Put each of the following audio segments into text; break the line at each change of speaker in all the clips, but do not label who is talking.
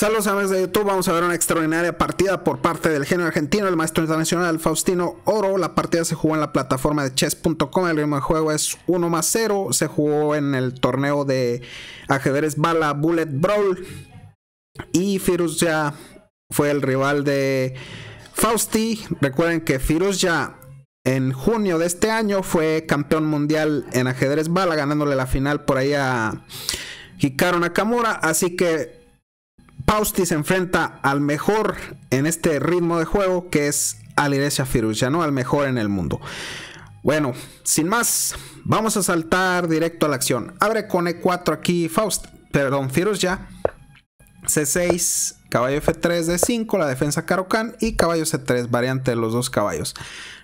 Saludos amigos de YouTube, vamos a ver una extraordinaria partida por parte del genio argentino, el maestro internacional Faustino Oro. La partida se jugó en la plataforma de chess.com, el ritmo de juego es 1 más 0, se jugó en el torneo de ajedrez bala Bullet Brawl y Firus ya fue el rival de Fausti. Recuerden que Firus ya en junio de este año fue campeón mundial en ajedrez bala, ganándole la final por ahí a Hikaru Nakamura, así que Fausti se enfrenta al mejor en este ritmo de juego, que es Firuz... Ya ¿no? Al mejor en el mundo. Bueno, sin más, vamos a saltar directo a la acción. Abre con E4 aquí Faust, perdón, ya... C6, caballo F3, D5, la defensa Karokan y caballo C3, variante de los dos caballos.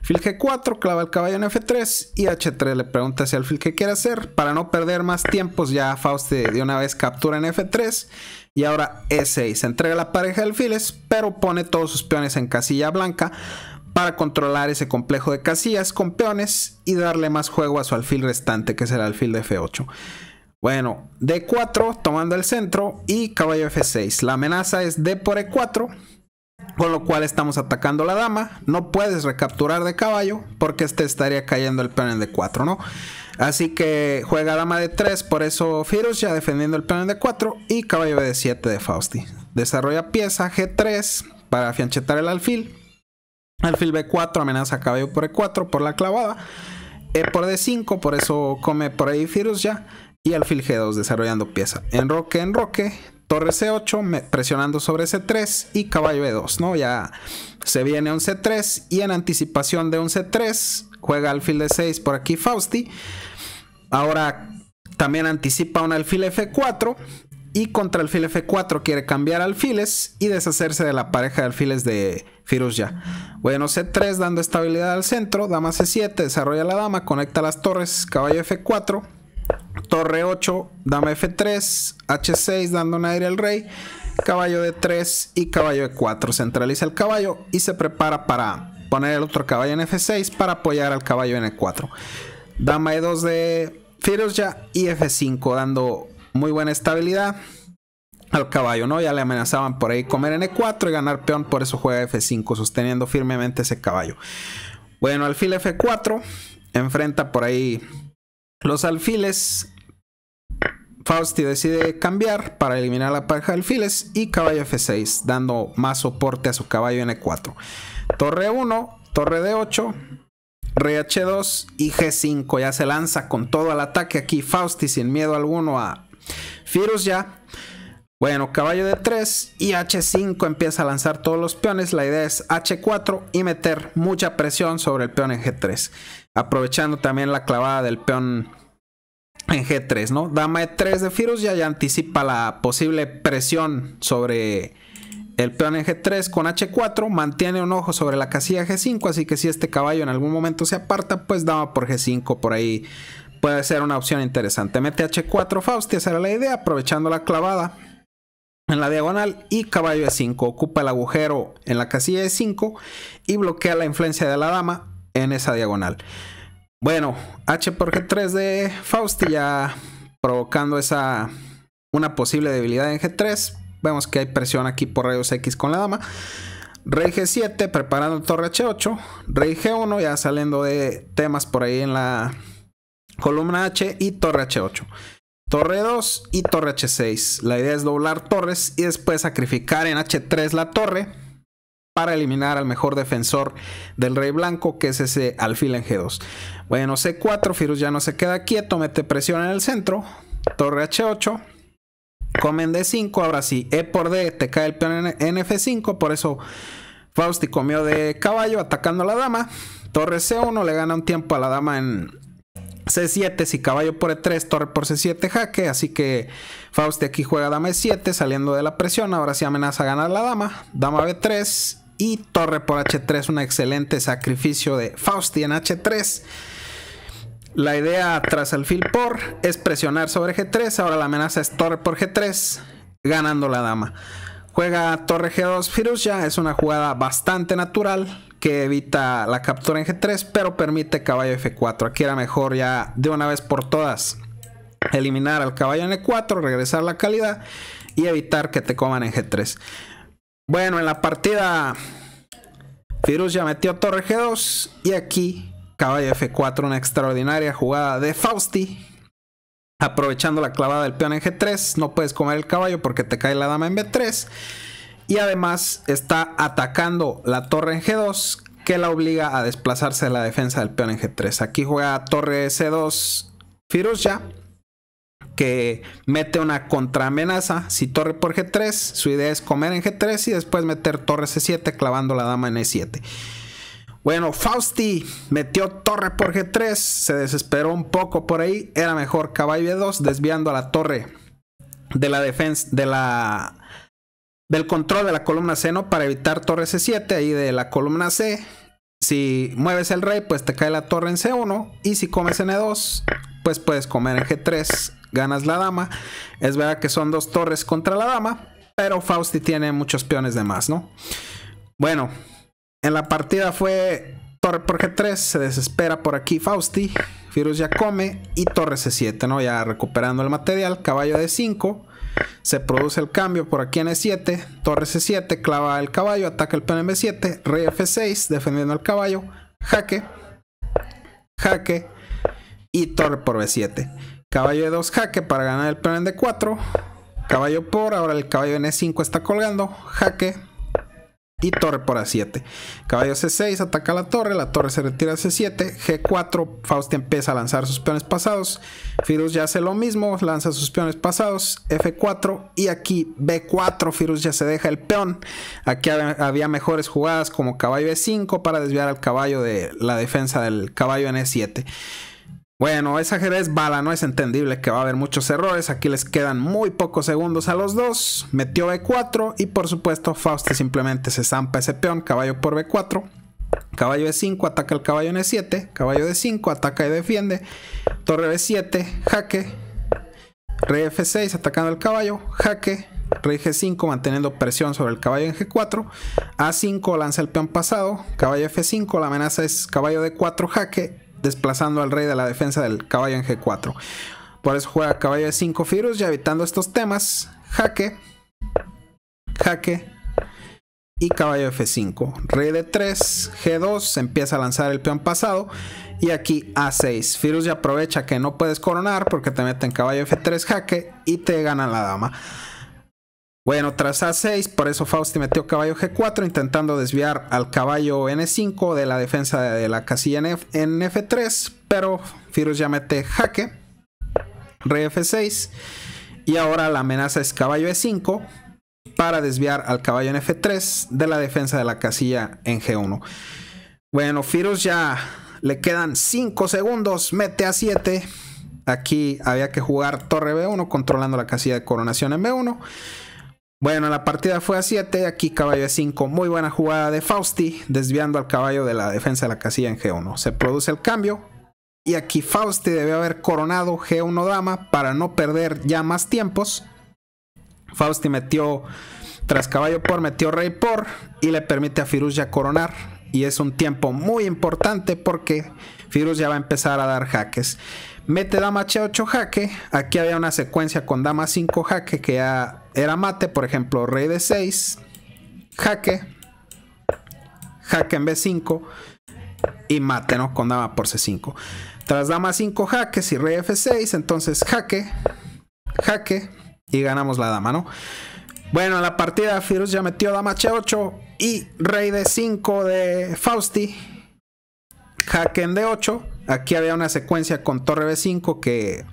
Fil G4, clava el caballo en F3 y H3 le pregunta si el fil que quiere hacer. Para no perder más tiempos, ya Faust de una vez captura en F3 y ahora E6. Entrega la pareja de alfiles, pero pone todos sus peones en casilla blanca para controlar ese complejo de casillas con peones y darle más juego a su alfil restante, que es el alfil de F8. Bueno, D4 tomando el centro y caballo F6. La amenaza es D por E4, con lo cual estamos atacando la dama. No puedes recapturar de caballo porque este estaría cayendo el peón en D4, ¿no? Así que juega dama de 3, por eso Firus ya defendiendo el peón de 4 y caballo de 7 de Fausti. Desarrolla pieza G3 para afianchetar el alfil. Alfil B4 amenaza caballo por E4 por la clavada. E por D5, por eso come por ahí Firus ya. Y alfil G2 desarrollando pieza. Enroque, enroque. Torre C8 presionando sobre C3 y caballo b e 2 ¿no? Ya se viene c 3 y en anticipación de c 3 juega alfil de 6 por aquí Fausti. Ahora también anticipa un alfil F4 y contra alfil F4 quiere cambiar alfiles y deshacerse de la pareja de alfiles de Firus ya. Bueno, C3 dando estabilidad al centro, dama C7, desarrolla la dama, conecta las torres, caballo F4, torre 8, dama F3, H6 dando un aire al rey caballo de 3 y caballo de 4. Centraliza el caballo y se prepara para poner el otro caballo en F6 para apoyar al caballo en E4. Dama E2 de ya y F5 dando muy buena estabilidad al caballo, ¿no? Ya le amenazaban por ahí comer en E4 y ganar peón, por eso juega F5 sosteniendo firmemente ese caballo. Bueno, alfil F4 enfrenta por ahí los alfiles Fausti decide cambiar para eliminar la pareja de alfiles y caballo F6, dando más soporte a su caballo N4. Torre 1, torre D8, rey H2 y G5. Ya se lanza con todo el ataque aquí Fausti sin miedo alguno a Firus ya. Bueno, caballo d 3 y H5 empieza a lanzar todos los peones. La idea es H4 y meter mucha presión sobre el peón en G3. Aprovechando también la clavada del peón en G3, ¿no? Dama E3 de Firus ya, ya anticipa la posible presión sobre el peón en G3 con H4, mantiene un ojo sobre la casilla G5, así que si este caballo en algún momento se aparta, pues dama por G5 por ahí puede ser una opción interesante. Mete H4 Faustia, esa era la idea, aprovechando la clavada en la diagonal y caballo E5, ocupa el agujero en la casilla E5 y bloquea la influencia de la dama en esa diagonal. Bueno, H por G3 de Fausti ya provocando esa una posible debilidad en G3. Vemos que hay presión aquí por rayos X con la dama. Rey G7 preparando torre H8. Rey G1 ya saliendo de temas por ahí en la columna H y torre H8. Torre 2 y torre H6. La idea es doblar torres y después sacrificar en H3 la torre para eliminar al mejor defensor del rey blanco, que es ese alfil en G2. Bueno, C4, Firus ya no se queda quieto, mete presión en el centro, torre H8, comen D5, ahora sí, E por D, te cae el peón en F5, por eso Fausti comió de caballo atacando a la dama, torre C1, le gana un tiempo a la dama en, C7, si caballo por E3, torre por C7, jaque. Así que Fausti aquí juega dama E7, saliendo de la presión. Ahora sí amenaza a ganar la dama. Dama B3, y torre por h3, un excelente sacrificio de Fausti en h3. La idea tras el alfil por es presionar sobre g3, ahora la amenaza es torre por g3, ganando la dama. Juega torre g2 ya es una jugada bastante natural que evita la captura en g3, pero permite caballo f4. Aquí era mejor ya de una vez por todas eliminar al caballo en e4, regresar la calidad y evitar que te coman en g3. Bueno, en la partida Firuz ya metió torre G2 y aquí caballo F4, una extraordinaria jugada de Fausti. Aprovechando la clavada del peón en G3, no puedes comer el caballo porque te cae la dama en B3. Y además está atacando la torre en G2 que la obliga a desplazarse de la defensa del peón en G3. Aquí juega torre C2 ya que mete una contraamenaza. Si torre por G3, su idea es comer en G3 y después meter torre C7 clavando la dama en E7. Bueno, Fausti metió torre por G3, se desesperó un poco por ahí, era mejor caballo E2 desviando a la torre de la defensa de la del control de la columna C, ¿no? Para evitar torre C7 ahí de la columna C. Si mueves el rey, pues te cae la torre en C1 y si comes en E2, pues puedes comer en G3 ganas la dama. Es verdad que son dos torres contra la dama, pero Fausti tiene muchos peones de más, ¿no? Bueno, en la partida fue torre por G3, se desespera por aquí Fausti, Firus ya come y torre C7, ¿no? Ya recuperando el material, caballo de 5 se produce el cambio por aquí en E7, torre C7, clava el caballo, ataca el peón en B7, rey F6, defendiendo el caballo, jaque, jaque y torre por B7. Caballo e 2 jaque para ganar el peón en D4. Caballo por, ahora el caballo en E5 está colgando. Jaque. Y torre por A7. Caballo C6 ataca la torre, la torre se retira a C7. G4, Fausti empieza a lanzar sus peones pasados. Firus ya hace lo mismo, lanza sus peones pasados. F4 y aquí B4, Firus ya se deja el peón. Aquí había mejores jugadas como caballo E5 para desviar al caballo de la defensa del caballo en E7. Bueno, esa Jerez bala, no es entendible que va a haber muchos errores. Aquí les quedan muy pocos segundos a los dos. Metió B4 y por supuesto Fausti simplemente se zampa ese peón, caballo por B4. Caballo E5 ataca el caballo en E7. Caballo D5 ataca y defiende. Torre B7, jaque. Rey F6 atacando el caballo, jaque. Rey G5 manteniendo presión sobre el caballo en G4. A5 lanza el peón pasado. Caballo F5, la amenaza es caballo D4, jaque desplazando al rey de la defensa del caballo en G4. Por eso juega caballo de 5 Firus y evitando estos temas, jaque, jaque y caballo F5. Rey de 3, G2, empieza a lanzar el peón pasado y aquí A6. Firus ya aprovecha que no puedes coronar porque te meten caballo F3 jaque y te gana la dama. Bueno, tras A6, por eso Fausti metió caballo G4 intentando desviar al caballo N5 e de la defensa de la casilla en, F 3 pero Firus ya mete jaque, rey F6 y ahora la amenaza es caballo E5 para desviar al caballo en F3 de la defensa de la casilla en G1. Bueno, Firus ya le quedan 5 segundos, mete a 7. Aquí había que jugar torre B1 controlando la casilla de coronación en B1. Bueno, la partida fue a 7, aquí caballo a 5, muy buena jugada de Fausti, desviando al caballo de la defensa de la casilla en G1. Se produce el cambio y aquí Fausti debe haber coronado G1 dama para no perder ya más tiempos. Fausti metió tras caballo por, metió rey por y le permite a Firuz ya coronar. Y es un tiempo muy importante porque Firuz ya va a empezar a dar jaques. Mete dama h 8 jaque, aquí había una secuencia con dama 5 jaque que ya era mate, por ejemplo, rey de 6, jaque, jaque en b5 y mate, ¿no? Con dama por c5. Tras dama 5 jaque, y rey f6, entonces jaque, jaque y ganamos la dama, ¿no? Bueno, en la partida Firus ya metió dama h 8 y rey de 5 de Fausti, jaque en d8. Aquí había una secuencia con torre b5 que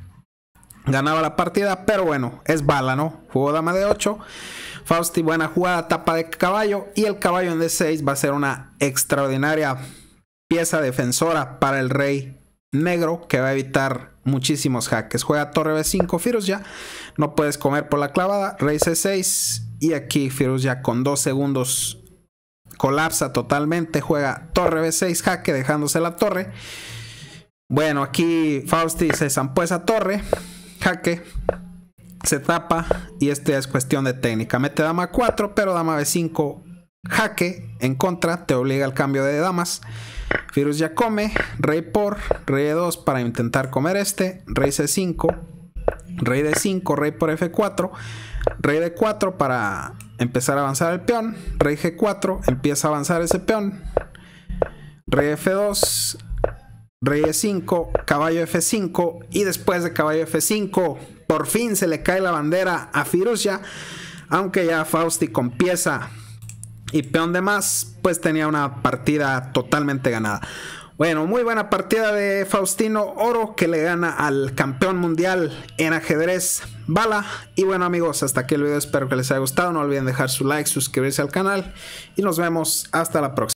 ganaba la partida, pero bueno, es bala, ¿no? Jugó dama de 8, Fausti buena jugada, tapa de caballo y el caballo en D6 va a ser una extraordinaria pieza defensora para el rey negro que va a evitar muchísimos jaques. Juega torre B5, firus ya, no puedes comer por la clavada, rey C6 y aquí firus ya con 2 segundos colapsa totalmente, juega torre B6 jaque dejándose la torre. Bueno, aquí Fausti se zampó esa torre jaque, se tapa y este es cuestión de técnica. Mete dama 4, pero dama B5, jaque, en contra, te obliga al cambio de damas. Firus ya come, rey por, rey 2 para intentar comer este, rey C5, rey de 5 rey por F4, rey D4 para empezar a avanzar el peón, rey G4, empieza a avanzar ese peón, rey F2, Reyes 5 caballo F5 y después de caballo F5 por fin se le cae la bandera a Firusha, aunque ya Fausti con pieza y peón de más pues tenía una partida totalmente ganada. Bueno, muy buena partida de Faustino Oro que le gana al campeón mundial en ajedrez Bala. Y bueno amigos, hasta aquí el video, espero que les haya gustado, no olviden dejar su like, suscribirse al canal y nos vemos hasta la próxima.